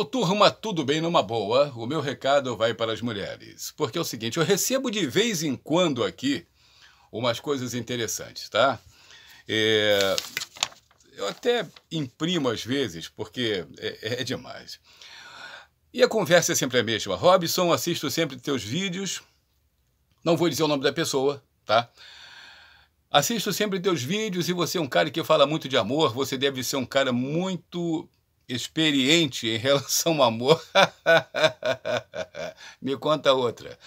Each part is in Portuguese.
Ô turma, tudo bem numa boa? O meu recado vai para as mulheres. Porque é o seguinte, eu recebo de vez em quando aqui umas coisas interessantes, tá? É... Eu até imprimo às vezes, porque é, é, é demais. E a conversa é sempre a mesma. Robson, assisto sempre teus vídeos. Não vou dizer o nome da pessoa, tá? Assisto sempre teus vídeos e você é um cara que fala muito de amor. Você deve ser um cara muito experiente em relação ao amor. Me conta outra.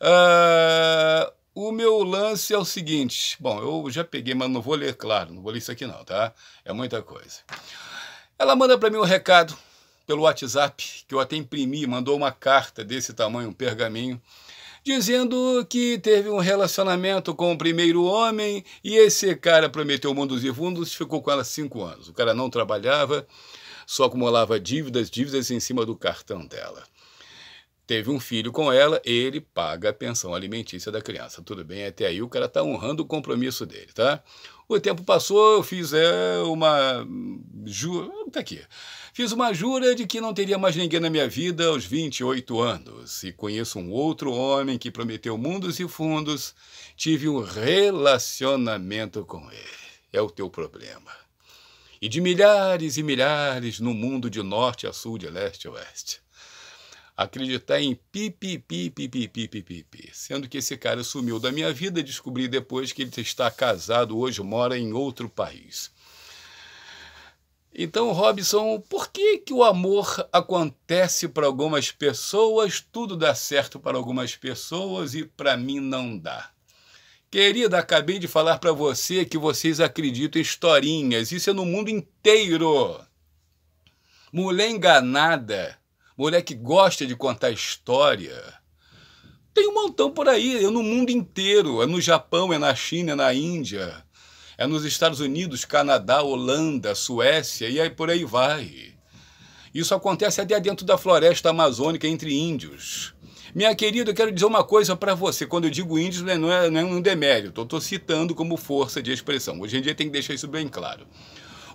Uh, o meu lance é o seguinte. Bom, eu já peguei, mas não vou ler, claro, não vou ler isso aqui não, tá? É muita coisa. Ela manda para mim um recado pelo WhatsApp, que eu até imprimi, mandou uma carta desse tamanho, um pergaminho, dizendo que teve um relacionamento com o primeiro homem e esse cara prometeu mundos e fundos, ficou com ela cinco anos. O cara não trabalhava, só acumulava dívidas, dívidas em cima do cartão dela. Teve um filho com ela, ele paga a pensão alimentícia da criança. Tudo bem, até aí o cara está honrando o compromisso dele, tá? O tempo passou, eu fiz é, uma jura. Tá aqui. Fiz uma jura de que não teria mais ninguém na minha vida aos 28 anos. E conheço um outro homem que prometeu mundos e fundos. Tive um relacionamento com ele. É o teu problema e de milhares e milhares no mundo de norte a sul, de leste a oeste. Acreditar em pipi, pipi, pipi, pipi, pipi. Sendo que esse cara sumiu da minha vida, descobri depois que ele está casado, hoje mora em outro país. Então, Robson, por que, que o amor acontece para algumas pessoas, tudo dá certo para algumas pessoas e para mim não dá? Querida, acabei de falar para você que vocês acreditam em historinhas. Isso é no mundo inteiro. Mulher enganada, mulher que gosta de contar história. Tem um montão por aí, é no mundo inteiro. É no Japão, é na China, é na Índia, é nos Estados Unidos, Canadá, Holanda, Suécia e aí por aí vai. Isso acontece até dentro da floresta amazônica entre índios. Minha querida, eu quero dizer uma coisa para você. Quando eu digo índios, né, não é, não é um demérito. Eu estou citando como força de expressão. Hoje em dia tem que deixar isso bem claro.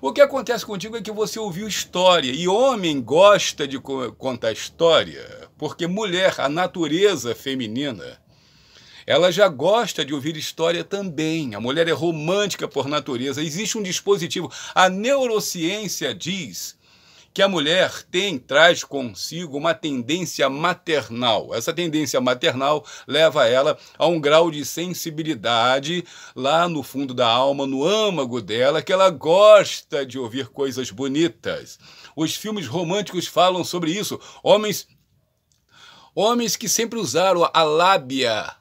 O que acontece contigo é que você ouviu história. E homem gosta de contar história, porque mulher, a natureza feminina, ela já gosta de ouvir história também. A mulher é romântica por natureza. Existe um dispositivo. A neurociência diz que a mulher tem, traz consigo uma tendência maternal. Essa tendência maternal leva ela a um grau de sensibilidade lá no fundo da alma, no âmago dela, que ela gosta de ouvir coisas bonitas. Os filmes românticos falam sobre isso. Homens homens que sempre usaram a lábia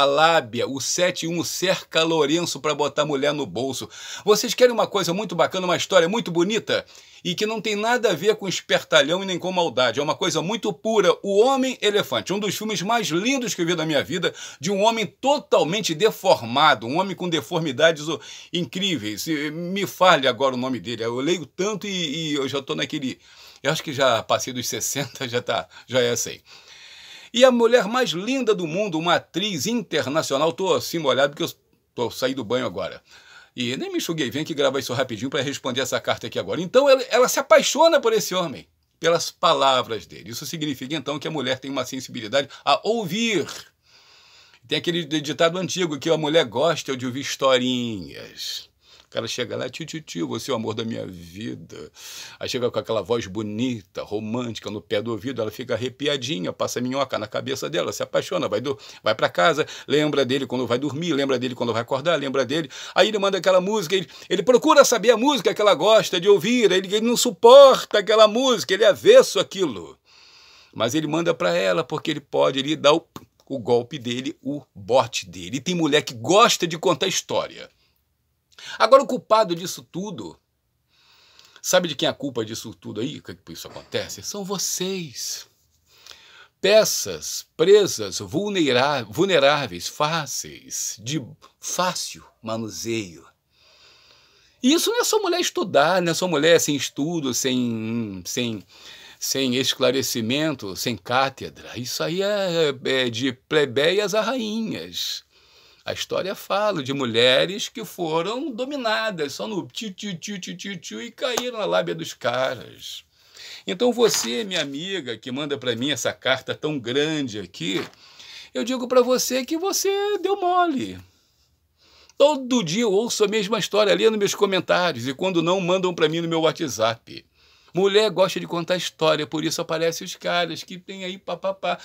a lábia, o 71 cerca Lourenço para botar mulher no bolso. Vocês querem uma coisa muito bacana, uma história muito bonita e que não tem nada a ver com espertalhão e nem com maldade. É uma coisa muito pura. O Homem Elefante, um dos filmes mais lindos que eu vi na minha vida, de um homem totalmente deformado, um homem com deformidades oh, incríveis. Me fale agora o nome dele. Eu leio tanto e, e eu já estou naquele. Eu acho que já passei dos 60, já tá, já é assim. E a mulher mais linda do mundo, uma atriz internacional, estou assim molhado porque eu tô saí do banho agora. E nem me enxuguei, vem aqui gravar isso rapidinho para responder essa carta aqui agora. Então ela, ela se apaixona por esse homem, pelas palavras dele. Isso significa então que a mulher tem uma sensibilidade a ouvir. Tem aquele ditado antigo que a mulher gosta de ouvir historinhas. O cara chega lá, tio, tio, tio, você é o amor da minha vida. Aí chega com aquela voz bonita, romântica, no pé do ouvido, ela fica arrepiadinha, passa minhoca na cabeça dela, se apaixona, vai, do, vai para casa, lembra dele quando vai dormir, lembra dele quando vai acordar, lembra dele. Aí ele manda aquela música, ele, ele procura saber a música que ela gosta de ouvir, ele, ele não suporta aquela música, ele é avesso aquilo. Mas ele manda para ela porque ele pode ele dar o o golpe dele, o bote dele. E tem mulher que gosta de contar história. Agora, o culpado disso tudo, sabe de quem é a culpa disso tudo aí? É que isso acontece? São vocês. Peças presas, vulneráveis, fáceis, de fácil manuseio. E isso não é só mulher estudar, não é só mulher sem estudo, sem, sem, sem esclarecimento, sem cátedra. Isso aí é, é, é de plebeias a rainhas. A história fala de mulheres que foram dominadas só no tiu, tiu, tiu, tiu, tiu, tiu e caíram na lábia dos caras. Então você, minha amiga, que manda para mim essa carta tão grande aqui, eu digo para você que você deu mole. Todo dia eu ouço a mesma história ali nos meus comentários e quando não mandam para mim no meu WhatsApp. Mulher gosta de contar história, por isso aparecem os caras que tem aí papapá.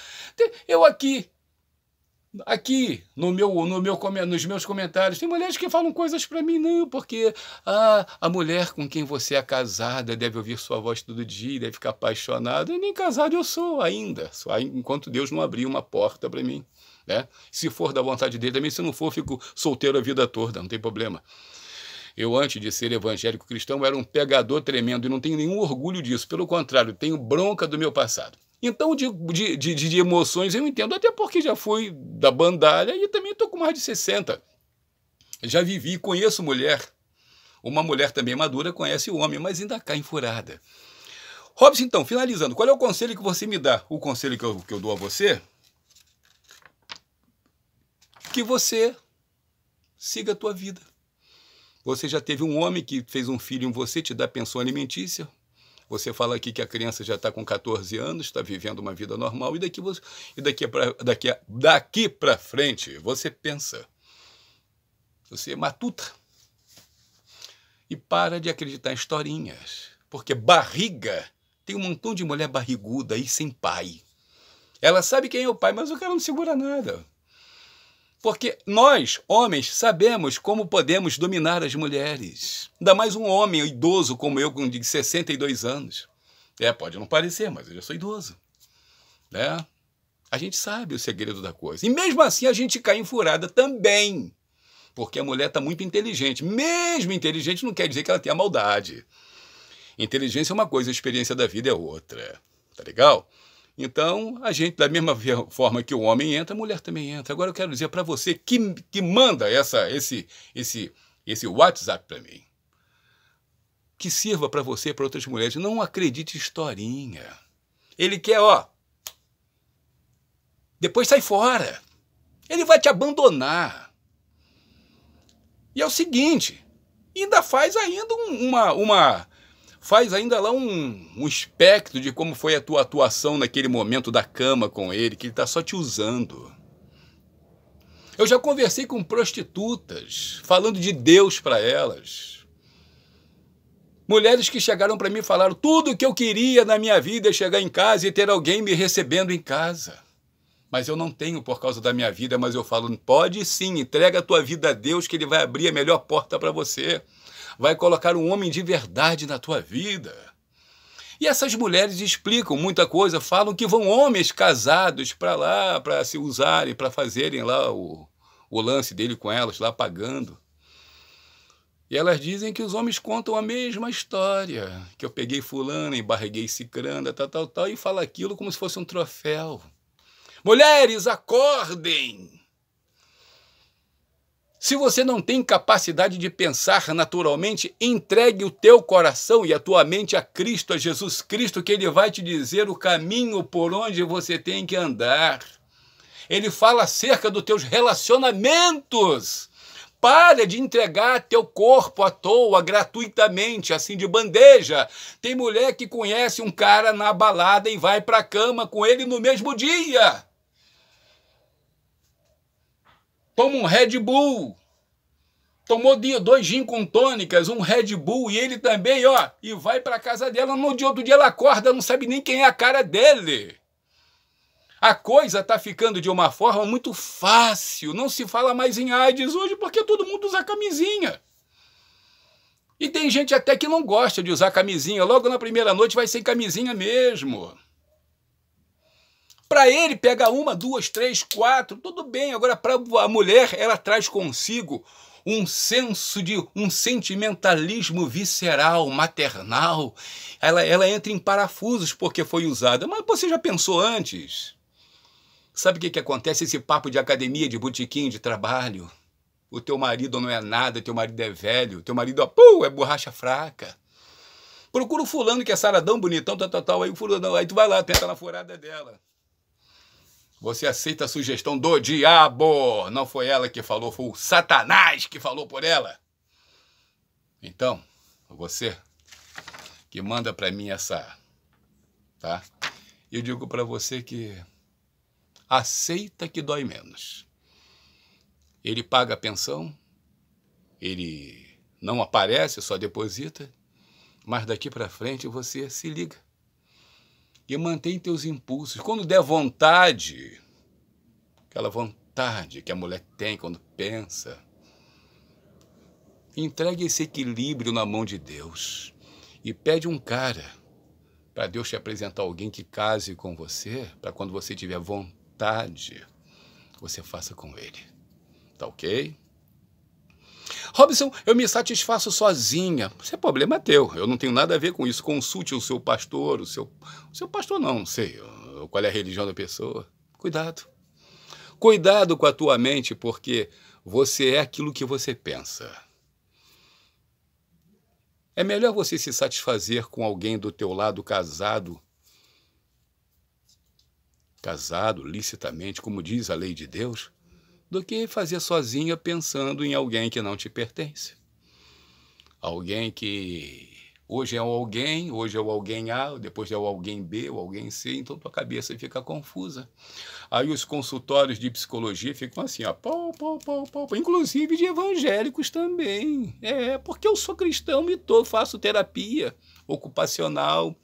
Eu aqui aqui no meu, no meu, nos meus comentários. Tem mulheres que falam coisas para mim, não, porque ah, a mulher com quem você é casada deve ouvir sua voz todo dia, deve ficar apaixonada. E nem casado eu sou ainda, só enquanto Deus não abrir uma porta para mim. Né? Se for da vontade dele também, se não for, fico solteiro a vida toda, não tem problema. Eu, antes de ser evangélico cristão, era um pegador tremendo e não tenho nenhum orgulho disso. Pelo contrário, tenho bronca do meu passado. Então, de, de, de, de emoções eu entendo, até porque já fui da bandalha e também estou com mais de 60. Já vivi, conheço mulher. Uma mulher também madura conhece o homem, mas ainda cai enfurada. Robson, então, finalizando, qual é o conselho que você me dá? O conselho que eu, que eu dou a você? Que você siga a tua vida. Você já teve um homem que fez um filho em você, te dá pensão alimentícia, você fala aqui que a criança já está com 14 anos, está vivendo uma vida normal, e daqui, e daqui para daqui daqui frente você pensa. Você é matuta. E para de acreditar em historinhas. Porque barriga tem um montão de mulher barriguda aí sem pai. Ela sabe quem é o pai, mas o cara não segura nada. Porque nós, homens, sabemos como podemos dominar as mulheres. Ainda mais um homem idoso como eu, com 62 anos. É, pode não parecer, mas eu já sou idoso. Né? A gente sabe o segredo da coisa. E mesmo assim a gente cai em furada também. Porque a mulher está muito inteligente. Mesmo inteligente não quer dizer que ela tenha maldade. Inteligência é uma coisa, a experiência da vida é outra. Tá legal? Então, a gente, da mesma forma que o homem entra, a mulher também entra. Agora eu quero dizer para você que, que manda essa, esse, esse, esse WhatsApp para mim, que sirva para você e para outras mulheres. Não acredite historinha. Ele quer, ó, depois sai fora. Ele vai te abandonar. E é o seguinte, ainda faz ainda uma, uma, faz ainda lá um, um espectro de como foi a tua atuação naquele momento da cama com ele, que ele está só te usando. Eu já conversei com prostitutas, falando de Deus para elas. Mulheres que chegaram para mim e falaram: tudo o que eu queria na minha vida é chegar em casa e ter alguém me recebendo em casa. Mas eu não tenho por causa da minha vida, mas eu falo: pode sim, entrega a tua vida a Deus, que Ele vai abrir a melhor porta para você vai colocar um homem de verdade na tua vida. E essas mulheres explicam muita coisa, falam que vão homens casados para lá, para se usarem, para fazerem lá o, o lance dele com elas, lá pagando. E elas dizem que os homens contam a mesma história, que eu peguei fulana, embarreguei cicranda, tal, tal, tal, e fala aquilo como se fosse um troféu. Mulheres, acordem! Se você não tem capacidade de pensar naturalmente, entregue o teu coração e a tua mente a Cristo, a Jesus Cristo, que ele vai te dizer o caminho por onde você tem que andar. Ele fala acerca dos teus relacionamentos. Para de entregar teu corpo à toa, gratuitamente, assim de bandeja. Tem mulher que conhece um cara na balada e vai para a cama com ele no mesmo dia toma um Red Bull. Tomou dois gin com tônicas, um Red Bull e ele também, ó, e vai para casa dela. No dia outro dia ela acorda, não sabe nem quem é a cara dele. A coisa tá ficando de uma forma muito fácil. Não se fala mais em AIDS hoje porque todo mundo usa camisinha. E tem gente até que não gosta de usar camisinha. Logo na primeira noite vai sem camisinha mesmo. Para ele, pega uma, duas, três, quatro, tudo bem. Agora, para a mulher, ela traz consigo um senso de um sentimentalismo visceral, maternal. Ela, ela entra em parafusos porque foi usada. Mas você já pensou antes? Sabe o que, que acontece esse papo de academia, de botiquim, de trabalho? O teu marido não é nada, teu marido é velho, teu marido é borracha fraca. Procura o fulano que é saradão, bonitão, tal, tal, tal. Aí o fulano, aí tu vai lá, tenta na furada dela. Você aceita a sugestão do diabo. Não foi ela que falou, foi o Satanás que falou por ela. Então, você que manda para mim essa, tá? Eu digo para você que aceita que dói menos. Ele paga a pensão, ele não aparece, só deposita, mas daqui para frente você se liga e mantém teus impulsos. Quando der vontade, aquela vontade que a mulher tem quando pensa, entregue esse equilíbrio na mão de Deus e pede um cara para Deus te apresentar alguém que case com você, para quando você tiver vontade, você faça com ele. Tá ok? Robson, eu me satisfaço sozinha. Isso é problema teu. Eu não tenho nada a ver com isso. Consulte o seu pastor, o seu. O seu pastor não, não sei qual é a religião da pessoa. Cuidado. Cuidado com a tua mente, porque você é aquilo que você pensa. É melhor você se satisfazer com alguém do teu lado casado, casado licitamente, como diz a lei de Deus, do que fazer sozinha pensando em alguém que não te pertence. Alguém que hoje é o alguém, hoje é o alguém A, depois é o alguém B, o alguém C, então tua cabeça fica confusa. Aí os consultórios de psicologia ficam assim, ó, pom, pom, pom, pom, inclusive de evangélicos também. É, porque eu sou cristão e tô, faço terapia ocupacional,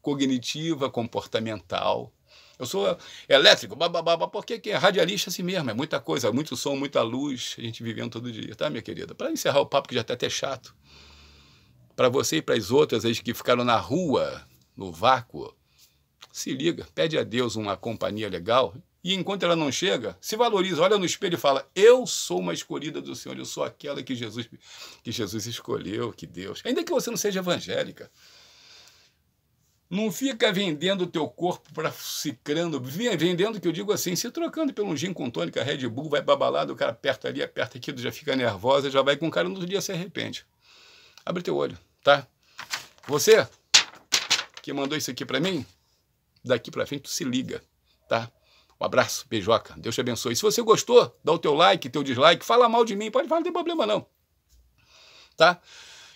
cognitiva, comportamental eu sou elétrico, babababa. Por que, que é radialista assim mesmo? É muita coisa, muito som, muita luz, a gente vivendo todo dia, tá, minha querida? Para encerrar o papo, que já está até chato, para você e para as outras aí que ficaram na rua, no vácuo, se liga, pede a Deus uma companhia legal e enquanto ela não chega, se valoriza, olha no espelho e fala: Eu sou uma escolhida do Senhor, eu sou aquela que Jesus, que Jesus escolheu, que Deus. Ainda que você não seja evangélica. Não fica vendendo o teu corpo para cicrando, vendendo que eu digo assim, se trocando pelo um gin com tônica Red Bull, vai babalado o cara aperta ali, aperta aqui, já fica nervosa, já vai com o cara no outro dia se arrepende. Abre teu olho, tá? Você que mandou isso aqui para mim, daqui para frente tu se liga, tá? Um abraço, beijoca, Deus te abençoe. Se você gostou, dá o teu like, teu dislike, fala mal de mim, pode falar, não tem problema não, tá?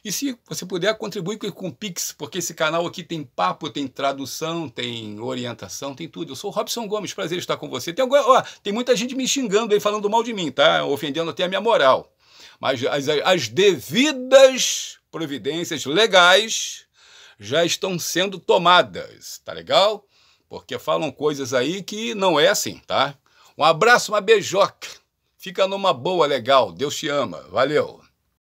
E se você puder, contribui com o Pix, porque esse canal aqui tem papo, tem tradução, tem orientação, tem tudo. Eu sou o Robson Gomes, prazer estar com você. Tem, ó, tem muita gente me xingando aí, falando mal de mim, tá? Ofendendo até a minha moral. Mas as, as devidas providências legais já estão sendo tomadas, tá legal? Porque falam coisas aí que não é assim, tá? Um abraço, uma beijoca. Fica numa boa, legal. Deus te ama. Valeu.